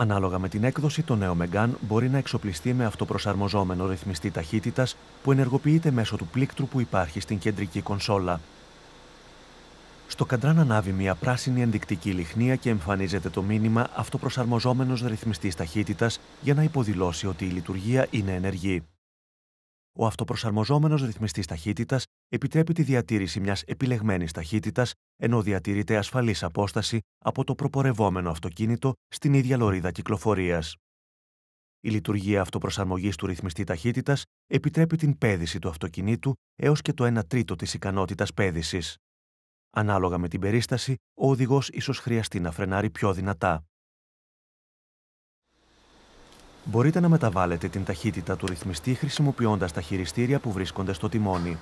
Ανάλογα με την έκδοση, το νέο Μεγκάν μπορεί να εξοπλιστεί με αυτοπροσαρμοζόμενο ρυθμιστή ταχύτητας που ενεργοποιείται μέσω του πλήκτρου που υπάρχει στην κεντρική κονσόλα. Στο καντράν ανάβει μια πράσινη ενδεικτική λιχνία και εμφανίζεται το μήνυμα Αυτοπροσαρμοζόμενος ρυθμιστής ταχύτητας για να υποδηλώσει ότι η λειτουργία είναι ενεργή. Ο αυτοπροσαρμοζόμενος ρυθμιστής ταχύτητας επιτρέπει τη διατήρηση μιας επιλεγμένης ταχύτητας ενώ διατηρείται ασφαλής απόσταση από το προπορευόμενο αυτοκίνητο στην ίδια λωρίδα κυκλοφορίας. Η λειτουργία αυτοπροσαρμογής του ρυθμιστή ταχύτητας επιτρέπει την πέδηση του αυτοκινήτου έως και το 1 τρίτο της ικανότητας πέδησης. Ανάλογα με την περίσταση, ο οδηγός ίσως χρειαστεί να φρενάρει πιο δυνατά. Μπορείτε να μεταβάλλετε την ταχύτητα του ρυθμιστή χρησιμοποιώντας τα χειριστήρια που βρίσκονται στο τιμόνι.